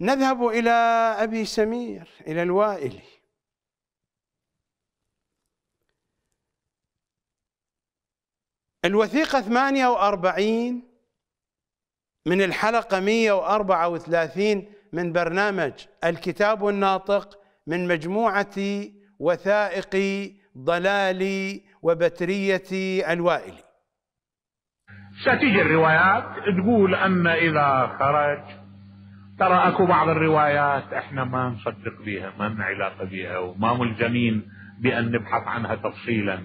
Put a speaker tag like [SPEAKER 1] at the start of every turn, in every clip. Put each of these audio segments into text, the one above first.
[SPEAKER 1] نذهب إلى أبي سمير إلى الوائلي الوثيقة 48 من الحلقة 134 من برنامج الكتاب الناطق من مجموعة وثائق ضلالي وبترية الوائلي ستجي الروايات
[SPEAKER 2] تقول أما إذا خرج ترى اكو بعض الروايات احنا ما نصدق بها ما لنا علاقه بها وما ملزمين بان نبحث عنها تفصيلا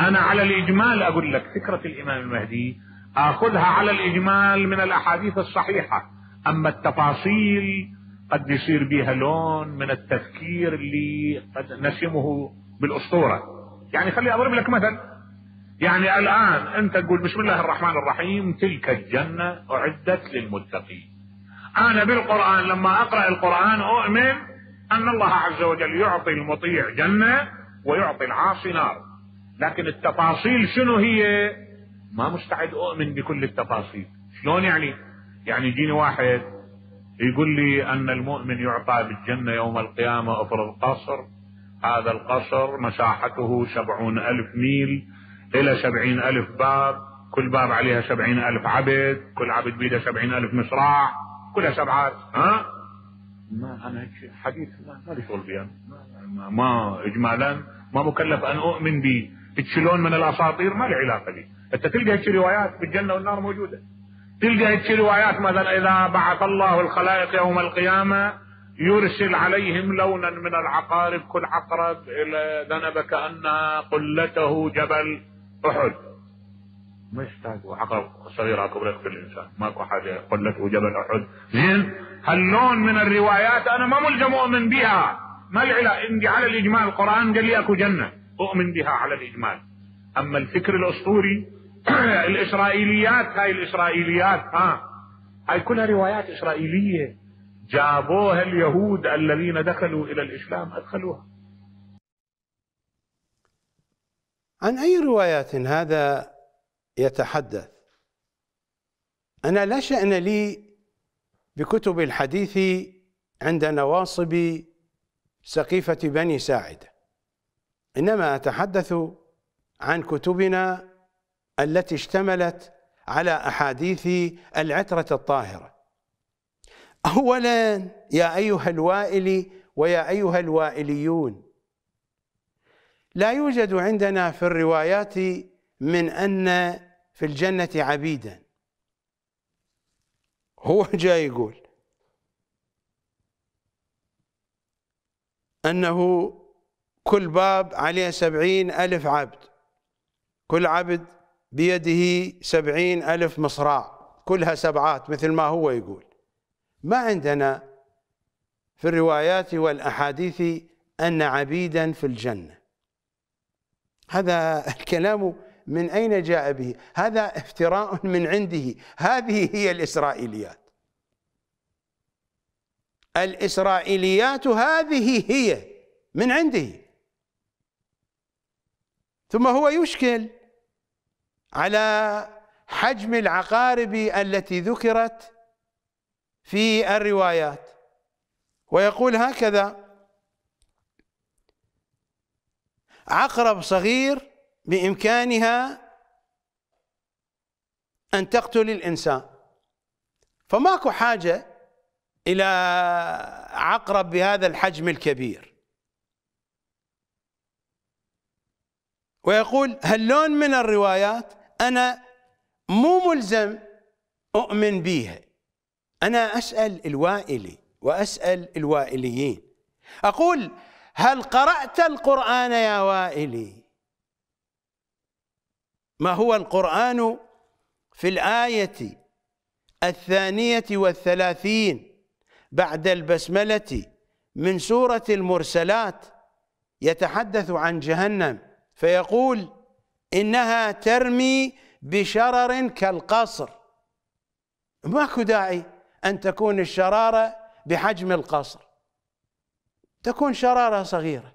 [SPEAKER 1] انا على الاجمال اقول لك
[SPEAKER 2] فكره الامام المهدي اخذها على الاجمال من الاحاديث الصحيحه اما التفاصيل قد يصير بها لون من التفكير اللي قد نسمه بالاسطوره يعني خلي اضرب لك مثل يعني الان انت تقول بسم الله الرحمن الرحيم تلك الجنه اعدت للمتقين انا بالقران لما اقرا القران اؤمن ان الله عز وجل يعطي المطيع جنه ويعطي العاصي نار لكن التفاصيل شنو هي ما مستعد اؤمن بكل التفاصيل شلون يعني يعني يجيني واحد يقول لي ان المؤمن يعطى بالجنه يوم القيامه افرض قصر هذا القصر مساحته سبعون ألف ميل إلى سبعين ألف باب كل باب عليها سبعين ألف عبد كل عبد بيده سبعين ألف مصراع كلها إيه. سبعات ها ما انا حديث ما لي شغل بها ما, ما اجمالا ما مكلف ان اؤمن به تشلون من الاساطير ما لي علاقه لي انت تلقى هيك روايات بالجنه والنار موجوده تلقى هيك روايات مثلا اذا بعث الله الخلائق يوم القيامه يرسل عليهم لونا من العقارب كل عقرب الى ذنب كانها قلته جبل احد ما يحتاجوا صغير صغيرة كبرت كل الانسان ماكو حاجة لك وجبل أحد زين هاللون من الروايات أنا ما ملزم أؤمن بها ما العلا عندي على الإجمال القرآن قال لي أكو جنة أؤمن بها على الإجمال أما الفكر الأسطوري الإسرائيليات هاي الإسرائيليات ها هاي كلها روايات إسرائيلية جابوها اليهود الذين دخلوا إلى الإسلام أدخلوها
[SPEAKER 1] عن أي روايات هذا يتحدث أنا لا شأن لي بكتب الحديث عند نواصب سقيفة بني ساعدة إنما أتحدث عن كتبنا التي اشتملت على أحاديث العترة الطاهرة أولا يا أيها الوائل ويا أيها الوائليون لا يوجد عندنا في الروايات من أن في الجنة عبيدا هو جاي يقول أنه كل باب عليه سبعين ألف عبد كل عبد بيده سبعين ألف مصراع كلها سبعات مثل ما هو يقول ما عندنا في الروايات والأحاديث أن عبيدا في الجنة هذا الكلام من أين جاء به هذا افتراء من عنده هذه هي الإسرائيليات الإسرائيليات هذه هي من عنده ثم هو يشكل على حجم العقارب التي ذكرت في الروايات ويقول هكذا عقرب صغير بإمكانها أن تقتل الإنسان فماكو حاجة إلى عقرب بهذا الحجم الكبير ويقول لون من الروايات أنا مو ملزم أؤمن بيها أنا أسأل الوائلي وأسأل الوائليين أقول هل قرأت القرآن يا وائلي ما هو القرآن في الآية الثانية والثلاثين بعد البسملة من سورة المرسلات يتحدث عن جهنم فيقول إنها ترمي بشرر كالقصر ماكو داعي أن تكون الشرارة بحجم القصر تكون شرارة صغيرة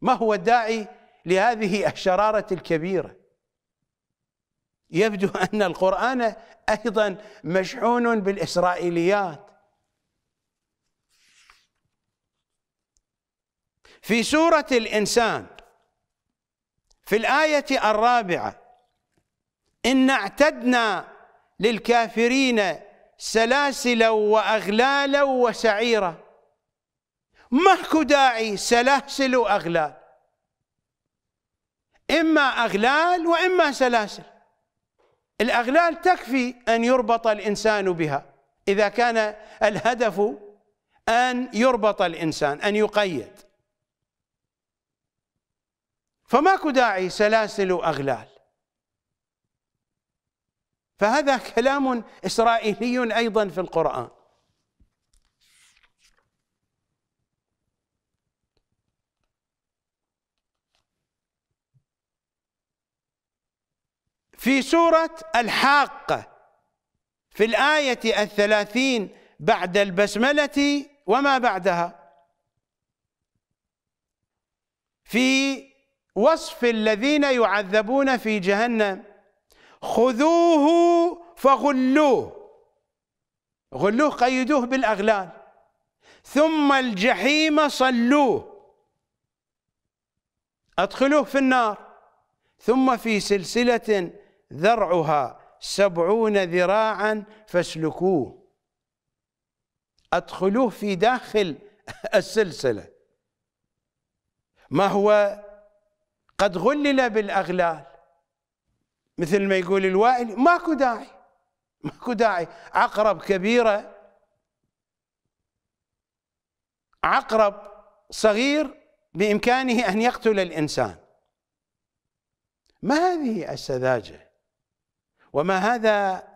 [SPEAKER 1] ما هو الداعي لهذه الشرارة الكبيرة يبدو أن القرآن أيضا مشحون بالإسرائيليات في سورة الإنسان في الآية الرابعة إن اعتدنا للكافرين سلاسلا وأغلالا وسعيرا ماكو داعي سلاسل وأغلال إما أغلال وإما سلاسل الأغلال تكفي أن يربط الإنسان بها إذا كان الهدف أن يربط الإنسان أن يقيد فماكو داعي سلاسل اغلال فهذا كلام إسرائيلي أيضا في القرآن في سورة الحاقة في الآية الثلاثين بعد البسملة وما بعدها في وصف الذين يعذبون في جهنم خذوه فغلوه غلوه قيدوه بالأغلال ثم الجحيم صلوه أدخلوه في النار ثم في سلسلة ذرعها سبعون ذراعا فاسلكوه أدخلوه في داخل السلسلة ما هو قد غلل بالأغلال مثل ما يقول الوائل ماكو داعي ماكو داعي عقرب كبيرة عقرب صغير بإمكانه أن يقتل الإنسان ما هذه السذاجة وما هذا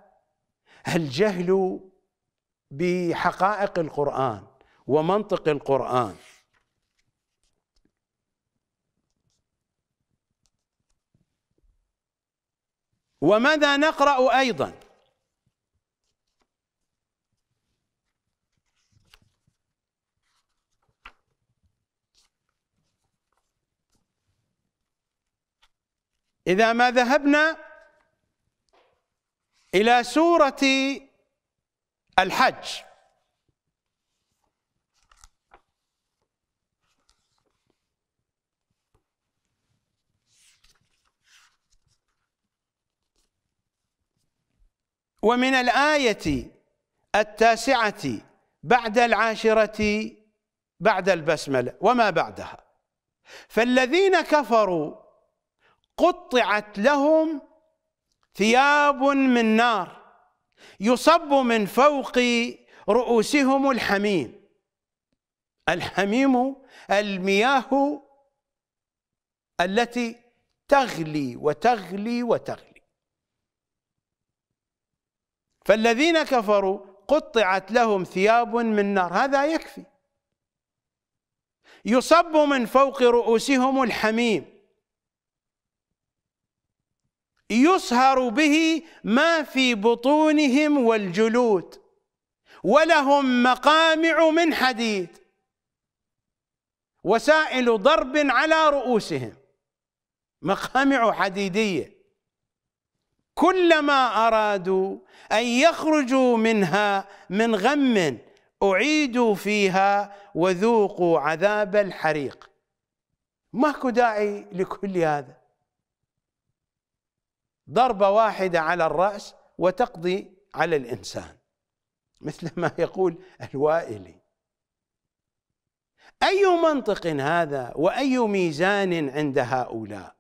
[SPEAKER 1] الجهل بحقائق القرآن ومنطق القرآن وماذا نقرأ أيضا إذا ما ذهبنا إلى سورة الحج ومن الآية التاسعة بعد العاشرة بعد البسملة وما بعدها فالذين كفروا قطعت لهم ثياب من نار يصب من فوق رؤوسهم الحميم الحميم المياه التي تغلي وتغلي وتغلي فالذين كفروا قطعت لهم ثياب من نار هذا يكفي يصب من فوق رؤوسهم الحميم يسهر به ما في بطونهم والجلود ولهم مقامع من حديد وسائل ضرب على رؤوسهم مقامع حديديه كلما ارادوا ان يخرجوا منها من غم اعيدوا فيها وذوقوا عذاب الحريق ماكو داعي لكل هذا ضربة واحدة على الرأس وتقضي على الإنسان مثل ما يقول الوائلي أي منطق هذا وأي ميزان عند هؤلاء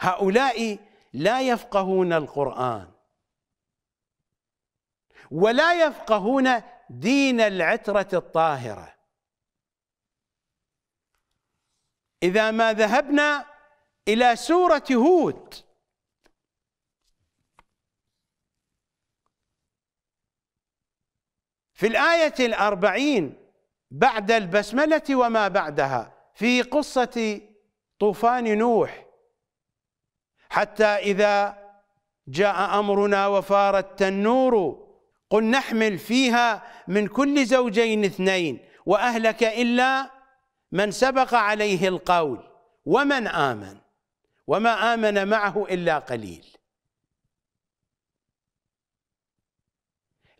[SPEAKER 1] هؤلاء لا يفقهون القرآن ولا يفقهون دين العترة الطاهرة إذا ما ذهبنا إلى سورة هود في الآية الأربعين بعد البسملة وما بعدها في قصة طوفان نوح حتى إذا جاء أمرنا وفار التنور قل نحمل فيها من كل زوجين اثنين وأهلك إلا من سبق عليه القول ومن آمن وما آمن معه إلا قليل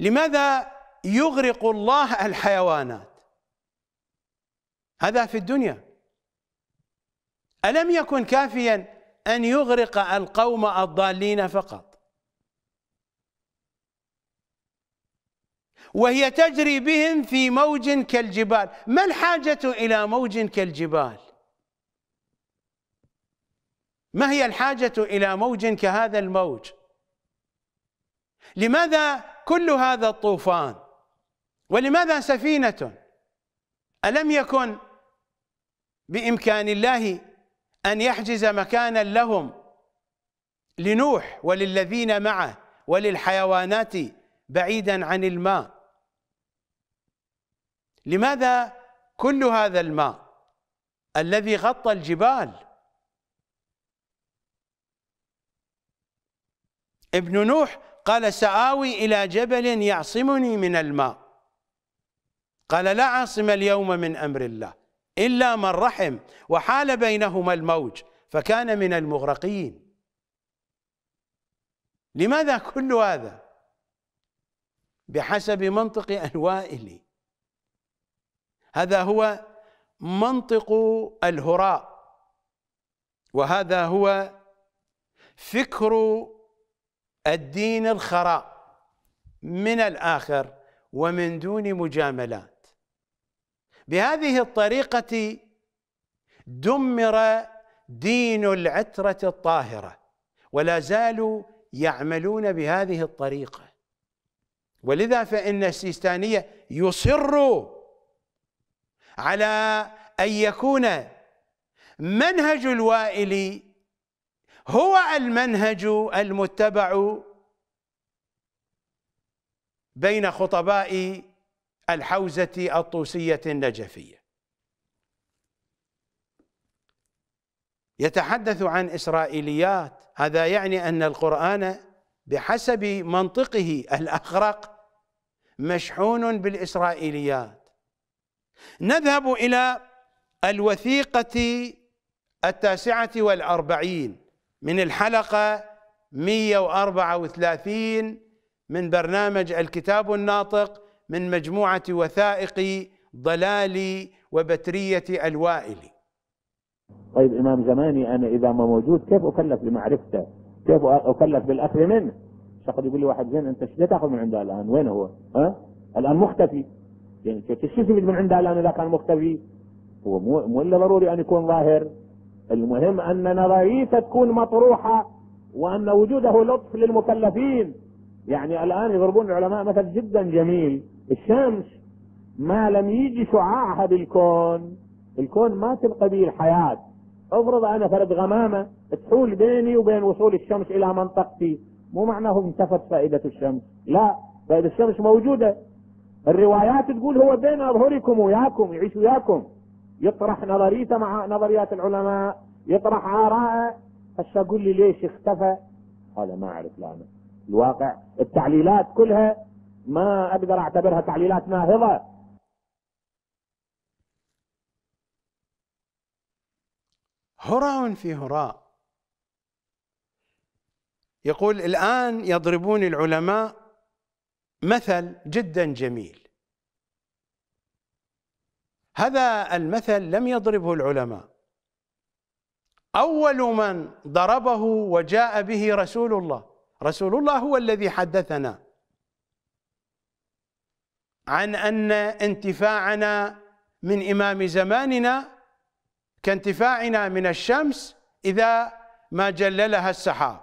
[SPEAKER 1] لماذا يغرق الله الحيوانات هذا في الدنيا ألم يكن كافيا أن يغرق القوم الضالين فقط وهي تجري بهم في موج كالجبال ما الحاجة إلى موج كالجبال ما هي الحاجة إلى موج كهذا الموج لماذا كل هذا الطوفان ولماذا سفينة ألم يكن بإمكان الله أن يحجز مكانا لهم لنوح وللذين معه وللحيوانات بعيدا عن الماء لماذا كل هذا الماء الذي غطى الجبال ابن نوح قال سآوي إلى جبل يعصمني من الماء قال لا عاصم اليوم من أمر الله إلا من رحم وحال بينهما الموج فكان من المغرقين لماذا كل هذا بحسب منطق انوائه هذا هو منطق الهراء وهذا هو فكر الدين الخراء من الآخر ومن دون مجاملات بهذه الطريقة دمر دين العترة الطاهرة ولا زالوا يعملون بهذه الطريقة ولذا فإن السيستانية يصر على أن يكون منهج الوائل هو المنهج المتبع بين خطباء الحوزة الطوسية النجفية يتحدث عن إسرائيليات هذا يعني أن القرآن بحسب منطقه الأخرق مشحون بالإسرائيليات نذهب إلى الوثيقة التاسعة والأربعين من الحلقة 134 من برنامج الكتاب الناطق من مجموعة وثائق ضلالي وبترية الوائل
[SPEAKER 3] طيب إمام زماني أنا إذا ما موجود كيف أكلف بمعرفته كيف أكلف بالأخذ منه شخص يقول لي واحد زين أنت شو تأخذ من عنده الآن وين هو ها؟ الآن مختفي يعني كيف تستفيد من عنده الآن إذا كان مختفي هو مو مو إلا ضروري أن يكون ظاهر المهم أن نظريته تكون مطروحة وأن وجوده لطف للمكلفين يعني الآن يضربون العلماء مثل جدا جميل الشمس ما لم يجي شعاعها بالكون الكون ما تبقى به الحياة افرض انا فرد غمامة تحول بيني وبين وصول الشمس الى منطقتي مو معناه انتفت فائدة الشمس لا فائدة الشمس موجودة الروايات تقول هو بين اظهركم وياكم يعيش وياكم يطرح نظريته مع نظريات العلماء يطرح آراءه هسه اقول لي ليش اختفى؟ هذا ما اعرف لا انا الواقع التعليلات كلها ما اقدر اعتبرها تعليلات ناهضه
[SPEAKER 1] هراء في هراء يقول الان يضربون العلماء مثل جدا جميل هذا المثل لم يضربه العلماء اول من ضربه وجاء به رسول الله رسول الله هو الذي حدثنا عن أن انتفاعنا من إمام زماننا كانتفاعنا من الشمس إذا ما جللها السحاب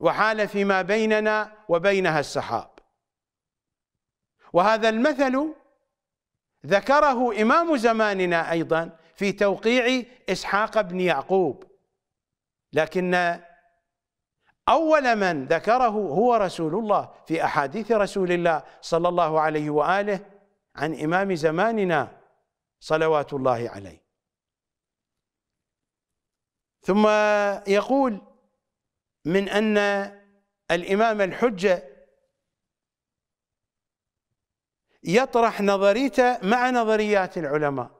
[SPEAKER 1] وحال فيما بيننا وبينها السحاب وهذا المثل ذكره إمام زماننا أيضا في توقيع إسحاق بن يعقوب لكن أول من ذكره هو رسول الله في أحاديث رسول الله صلى الله عليه وآله عن إمام زماننا صلوات الله عليه ثم يقول من أن الإمام الحجة يطرح نظريته مع نظريات العلماء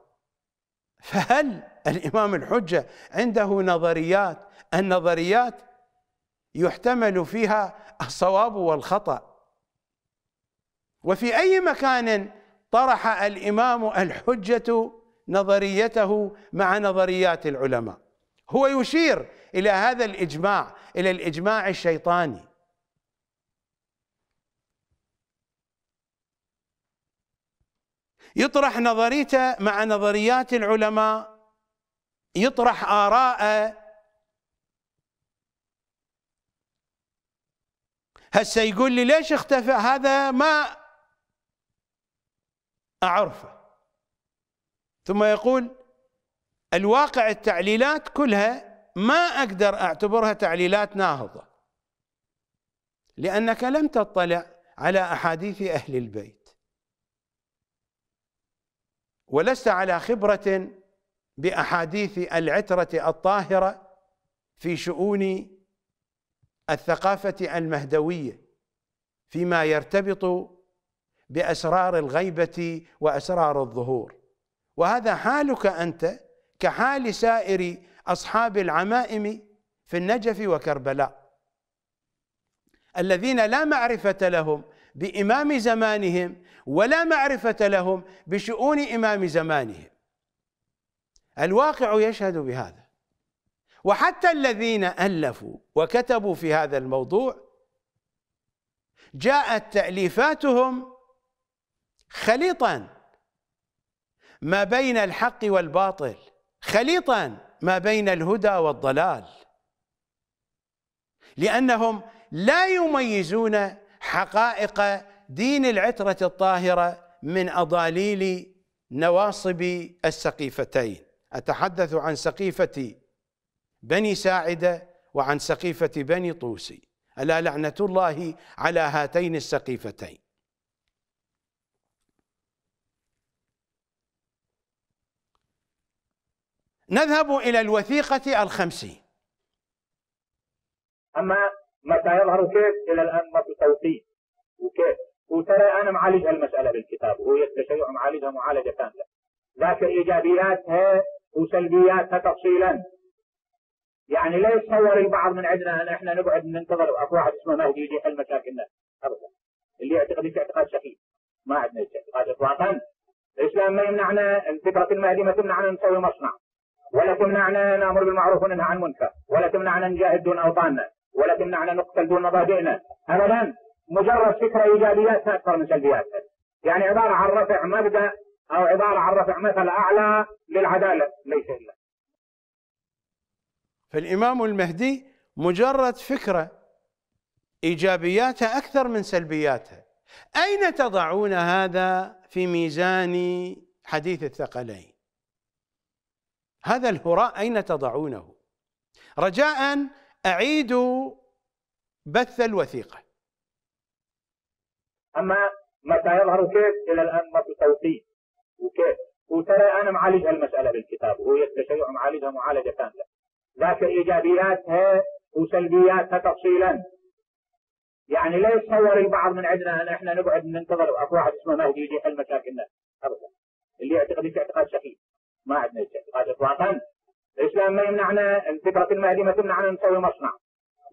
[SPEAKER 1] فهل الإمام الحجة عنده نظريات النظريات يحتمل فيها الصواب والخطأ وفي أي مكان طرح الإمام الحجة نظريته مع نظريات العلماء هو يشير إلى هذا الإجماع إلى الإجماع الشيطاني يطرح نظريته مع نظريات العلماء يطرح آراءه هسه يقول لي ليش اختفى هذا ما أعرفه ثم يقول الواقع التعليلات كلها ما أقدر أعتبرها تعليلات ناهضة لأنك لم تطلع على أحاديث أهل البيت ولست على خبرة بأحاديث العترة الطاهرة في شؤون الثقافة المهدوية فيما يرتبط بأسرار الغيبة وأسرار الظهور وهذا حالك أنت كحال سائر أصحاب العمائم في النجف وكربلاء الذين لا معرفة لهم بإمام زمانهم ولا معرفة لهم بشؤون إمام زمانهم الواقع يشهد بهذا وحتى الذين ألفوا وكتبوا في هذا الموضوع جاءت تأليفاتهم خليطا ما بين الحق والباطل خليطا ما بين الهدى والضلال لأنهم لا يميزون حقائق دين العترة الطاهرة من أضاليل نواصب السقيفتين أتحدث عن سقيفة بني ساعدة وعن سقيفة بني طوسي ألا لعنة الله على هاتين السقيفتين نذهب إلى الوثيقة الخمسين
[SPEAKER 3] أما متى يظهر كيف إلى الآن ما في توقيت وكيف وترى أنا معالج المسألة بالكتاب وهي التشيع معالجها معالجة كاملة ذاك إيجابياتها وسلبياتها تفصيلا يعني لا يتصور البعض من عندنا ان احنا نقعد ننتظر اكو واحد اسمه مهدي يجي يحل مشاكلنا ابدا اللي يعتقد هيك اعتقاد سخيف ما عندنا هيك اعتقاد اطلاقا الاسلام ما يمنعنا فكره المهدي ما تمنعنا نسوي مصنع ولا تمنعنا نامر بالمعروف وننهى عن المنكر ولا تمنعنا نجاهد دون اوطاننا ولا تمنعنا نقتل دون مبادئنا ابدا مجرد فكره ايجابياتها اكثر من سلبياتها يعني عباره عن رفع مبدا او عباره عن رفع مثل اعلى للعداله ليس الا
[SPEAKER 1] فالإمام المهدي مجرد فكرة إيجابياتها أكثر من سلبياتها أين تضعون هذا في ميزان حديث الثقلين هذا الهراء أين تضعونه رجاء أعيدوا بث الوثيقة أما متى يظهر كيف إلى الآن ما في توقيت وكيف وترى أنا
[SPEAKER 3] معالج المسألة بالكتاب وهي التشيع معالجها معالجة كاملة ذات إيجابياتها وسلبياتها تفصيلا يعني لا يتصور البعض من عندنا أن إحنا نقعد ننتظر أكو واحد اسمه مهدي يجي يحل مشاكلنا أبدا اللي يعتقد اعتقاد سخيف ما عندنا اعتقاد إطلاقا الإسلام ما يمنعنا فكرة المهدي ما تمنعنا نسوي مصنع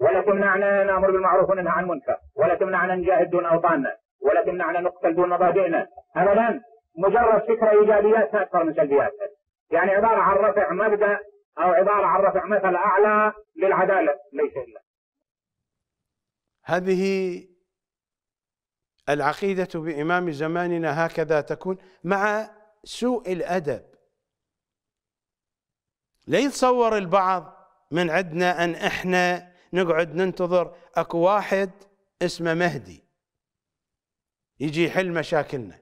[SPEAKER 3] ولا تمنعنا نأمر بالمعروف وننهى عن المنكر ولا تمنعنا نجاهد دون أوطاننا ولا تمنعنا نقتل دون مبادئنا أبدا مجرد فكرة إيجابياتها أكثر من سلبياتها يعني عبارة عن رفع مبدأ أو عبارة عن رفع مثل أعلى للعدالة ليس إلا
[SPEAKER 1] هذه العقيدة بإمام زماننا هكذا تكون مع سوء الأدب لا يتصور البعض من عندنا أن إحنا نقعد ننتظر أكو واحد اسمه مهدي يجي يحل مشاكلنا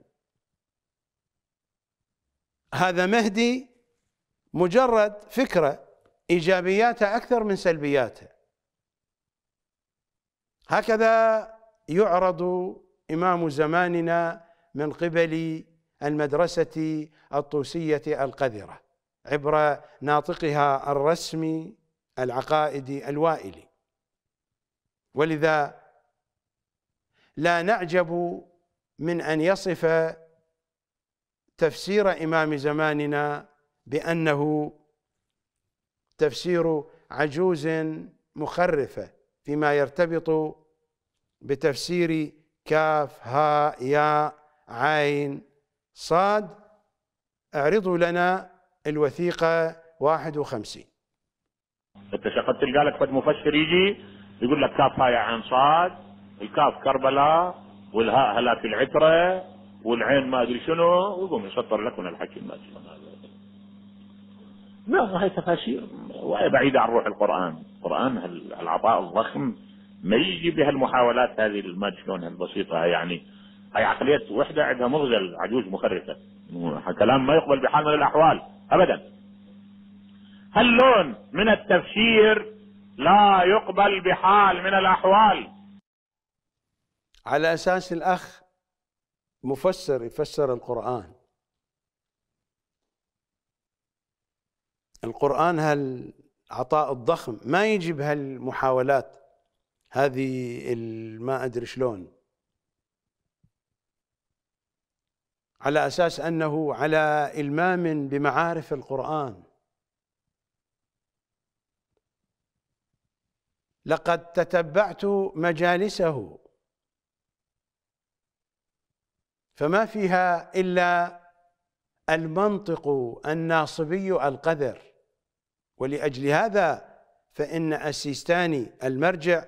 [SPEAKER 1] هذا مهدي مجرد فكرة إيجابياتها أكثر من سلبياتها هكذا يعرض إمام زماننا من قبل المدرسة الطوسية القذرة عبر ناطقها الرسمي العقائدي الوائلي ولذا لا نعجب من أن يصف تفسير إمام زماننا بأنه تفسير عجوز مخرفة فيما يرتبط بتفسير كاف هاء ياء عين صاد اعرضوا لنا الوثيقة 51
[SPEAKER 3] انت شقد تلقى لك فد
[SPEAKER 2] مفسر يجي يقول لك كاف هاء عين صاد الكاف كربلاء والهاء هلاك العترة والعين ما ادري شنو ويقوم يسطر لك من الحكي ما ادري
[SPEAKER 3] لا هاي تفاسير وهي بعيدة
[SPEAKER 2] عن روح القرآن القرآن العطاء الضخم ما يجي بهالمحاولات هذه الماد شلونها البسيطة يعني هاي عقلية وحدة عندها مغزى العجوز مخرفة كلام ما يقبل بحال من الأحوال أبدا هاللون من التفسير لا
[SPEAKER 3] يقبل بحال من الأحوال
[SPEAKER 1] على أساس الأخ مفسر يفسر القرآن القرآن هالعطاء الضخم ما يجي بهالمحاولات هذه ما أدري شلون على أساس أنه على إلمام بمعارف القرآن لقد تتبعت مجالسه فما فيها إلا المنطق الناصبي القذر ولاجل هذا فان السيستاني المرجع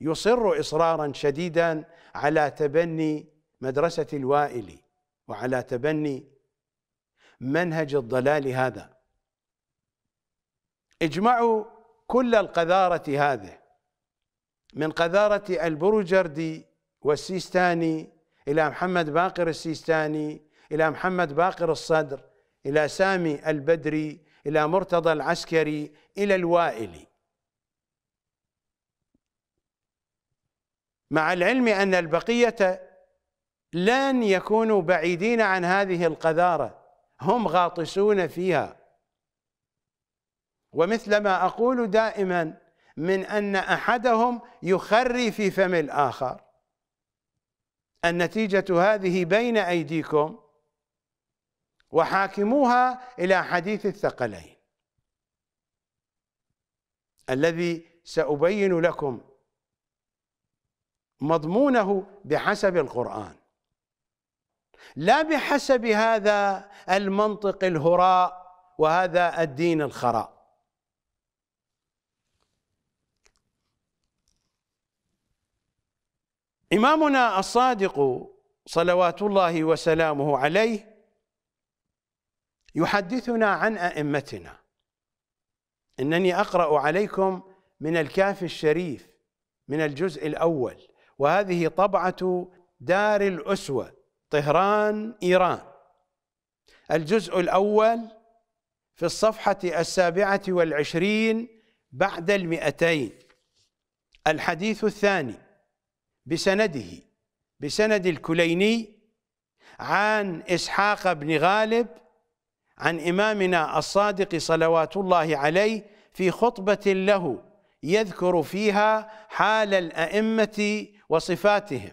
[SPEAKER 1] يصر اصرارا شديدا على تبني مدرسه الوائلي وعلى تبني منهج الضلال هذا اجمعوا كل القذاره هذه من قذاره البروجردي والسيستاني الى محمد باقر السيستاني الى محمد باقر الصدر الى سامي البدري إلى مرتضى العسكري إلى الوائلي مع العلم أن البقية لن يكونوا بعيدين عن هذه القذارة هم غاطسون فيها ومثلما أقول دائما من أن أحدهم يخري في فم الآخر النتيجة هذه بين أيديكم وحاكموها إلى حديث الثقلين الذي سأبين لكم مضمونه بحسب القرآن لا بحسب هذا المنطق الهراء وهذا الدين الخراء إمامنا الصادق صلوات الله وسلامه عليه يحدثنا عن أئمتنا إنني أقرأ عليكم من الكاف الشريف من الجزء الأول وهذه طبعة دار الأسوة طهران إيران الجزء الأول في الصفحة السابعة والعشرين بعد المئتين الحديث الثاني بسنده بسند الكليني عن إسحاق بن غالب عن إمامنا الصادق صلوات الله عليه في خطبة له يذكر فيها حال الأئمة وصفاتهم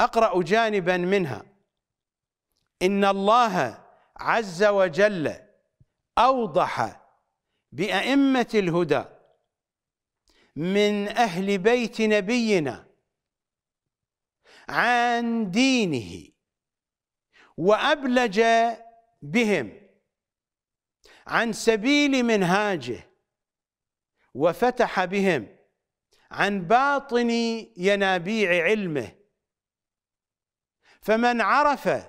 [SPEAKER 1] أقرأ جانبا منها إن الله عز وجل أوضح بأئمة الهدى من أهل بيت نبينا عن دينه وأبلج بهم عن سبيل منهاجه وفتح بهم عن باطن ينابيع علمه فمن عرف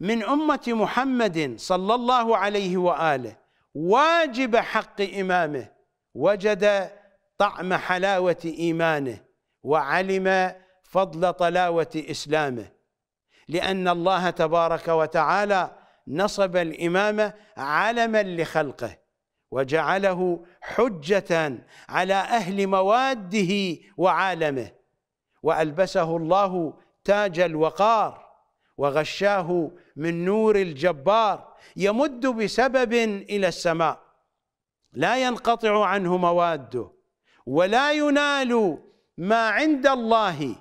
[SPEAKER 1] من أمة محمد صلى الله عليه وآله واجب حق إمامه وجد طعم حلاوة إيمانه وعلم فضل طلاوة إسلامه لأن الله تبارك وتعالى نصب الإمامة علما لخلقه وجعله حجة على أهل مواده وعالمه وألبسه الله تاج الوقار وغشاه من نور الجبار يمد بسبب إلى السماء لا ينقطع عنه مواده ولا ينال ما عند الله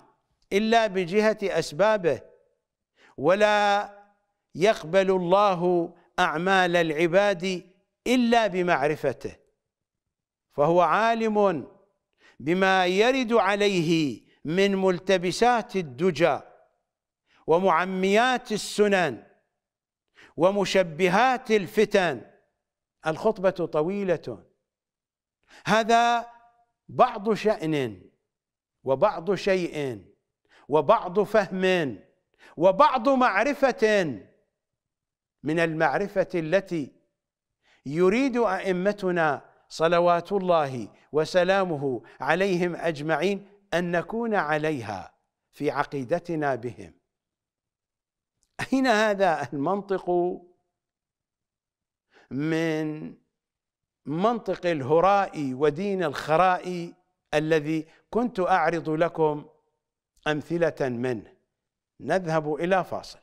[SPEAKER 1] إلا بجهة أسبابه ولا يقبل الله أعمال العباد إلا بمعرفته فهو عالم بما يرد عليه من ملتبسات الدجى ومعميات السنن ومشبهات الفتن الخطبة طويلة هذا بعض شأن وبعض شيء وبعض فهم وبعض معرفة من المعرفة التي يريد أئمتنا صلوات الله وسلامه عليهم أجمعين أن نكون عليها في عقيدتنا بهم أين هذا المنطق من منطق الهراء ودين الخراء الذي كنت أعرض لكم أمثلة منه نذهب إلى فاصل